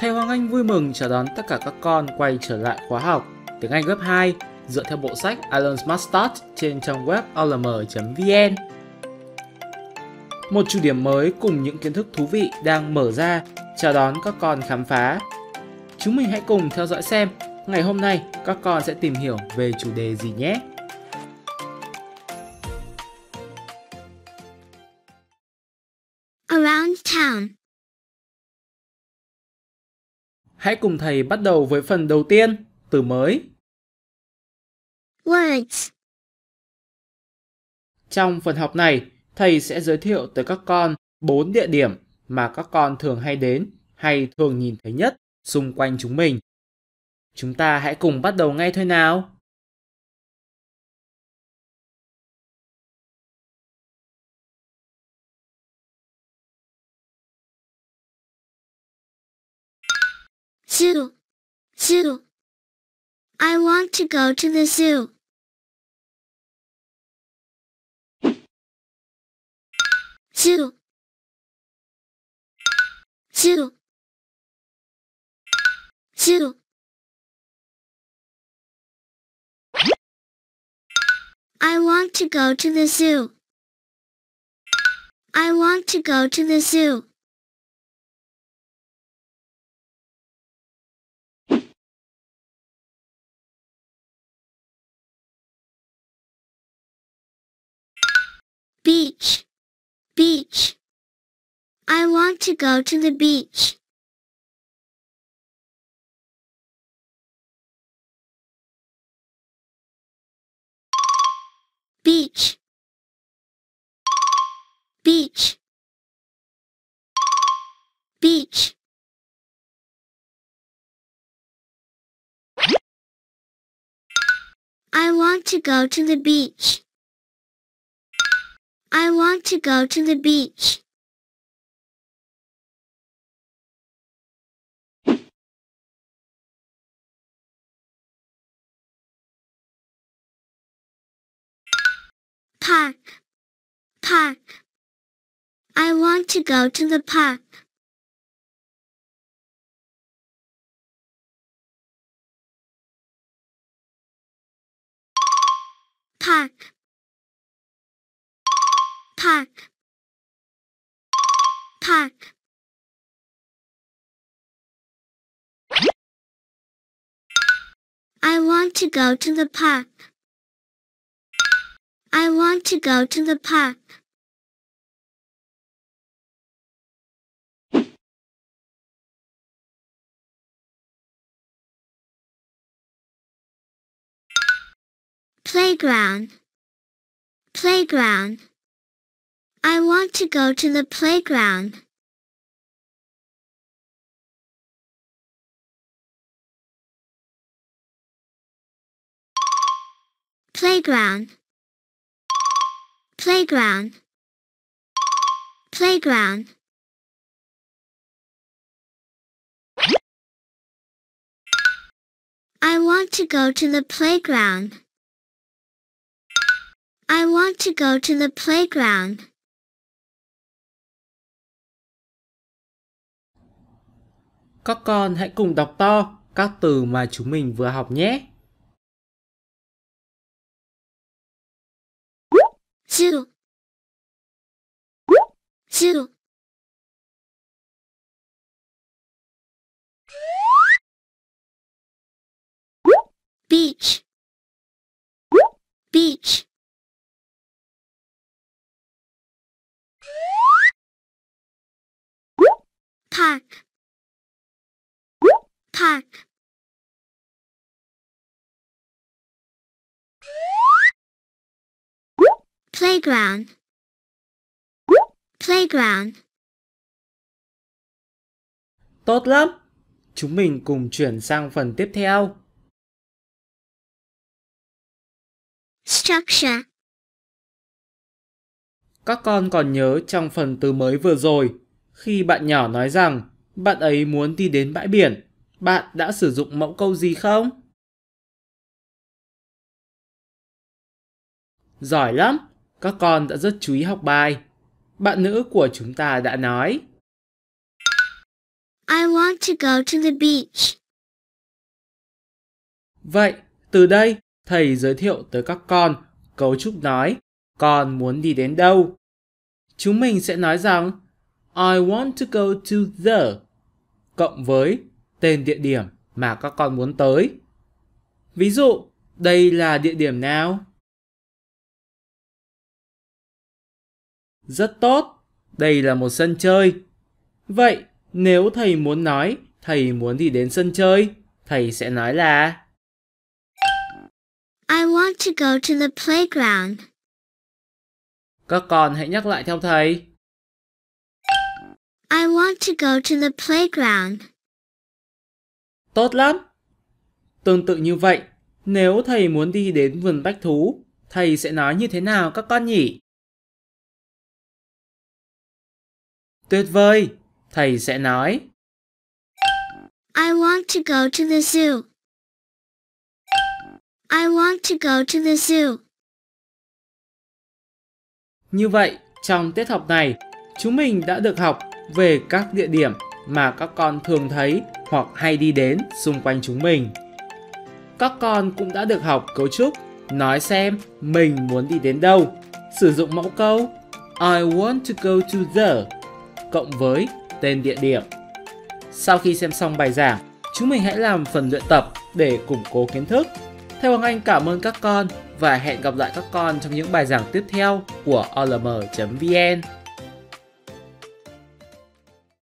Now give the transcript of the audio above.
Thầy Hoàng Anh vui mừng chào đón tất cả các con quay trở lại khóa học tiếng Anh lớp 2 dựa theo bộ sách IELTS Smart Start trên trang web olm.vn. E Một chủ điểm mới cùng những kiến thức thú vị đang mở ra chào đón các con khám phá. Chúng mình hãy cùng theo dõi xem ngày hôm nay các con sẽ tìm hiểu về chủ đề gì nhé. Around town Hãy cùng thầy bắt đầu với phần đầu tiên, từ mới. Words Trong phần học này, thầy sẽ giới thiệu tới các con bốn địa điểm mà các con thường hay đến hay thường nhìn thấy nhất xung quanh chúng mình. Chúng ta hãy cùng bắt đầu ngay thôi nào. Zoo. Zoo. I want to go to the zoo. Zoo. Zoo. Zoo. I want to go to the zoo. I want to go to the zoo. Beach. I want to go to the beach. Beach. Beach. Beach. I want to go to the beach. I want to go to the beach. Park. Park. I want to go to the park. Park. Park. Park. I want to go to the park. I want to go to the park. Playground. Playground. I want to go to the playground. Playground. Playground. Playground. I want to go to the playground. I want to go to the playground. Các con hãy cùng đọc to các từ mà chúng mình vừa học nhé. Siro. Siro. Beach. Beach. Park. Playground. Playground. Tốt lắm. Chúng mình cùng chuyển sang phần tiếp theo. Structure. Các con còn nhớ trong phần từ mới vừa rồi, khi bạn nhỏ nói rằng bạn ấy muốn đi đến bãi biển bạn đã sử dụng mẫu câu gì không? Giỏi lắm, các con đã rất chú ý học bài. Bạn nữ của chúng ta đã nói. I want to go to the beach. Vậy, từ đây, thầy giới thiệu tới các con cấu trúc nói con muốn đi đến đâu. Chúng mình sẽ nói rằng I want to go to the cộng với tên địa điểm mà các con muốn tới. Ví dụ, đây là địa điểm nào? Rất tốt, đây là một sân chơi. Vậy, nếu thầy muốn nói thầy muốn đi đến sân chơi, thầy sẽ nói là I want to go to the playground. Các con hãy nhắc lại theo thầy. I want to go to the playground. Tốt lắm! Tương tự như vậy, nếu thầy muốn đi đến vườn bách thú, thầy sẽ nói như thế nào các con nhỉ? Tuyệt vời! Thầy sẽ nói. I want to go to the zoo. I want to go to the zoo. Như vậy, trong tiết học này, chúng mình đã được học về các địa điểm mà các con thường thấy hoặc hay đi đến xung quanh chúng mình. Các con cũng đã được học cấu trúc nói xem mình muốn đi đến đâu. Sử dụng mẫu câu I want to go to the cộng với tên địa điểm. Sau khi xem xong bài giảng, chúng mình hãy làm phần luyện tập để củng cố kiến thức. Theo Hoàng Anh cảm ơn các con và hẹn gặp lại các con trong những bài giảng tiếp theo của olm.vn.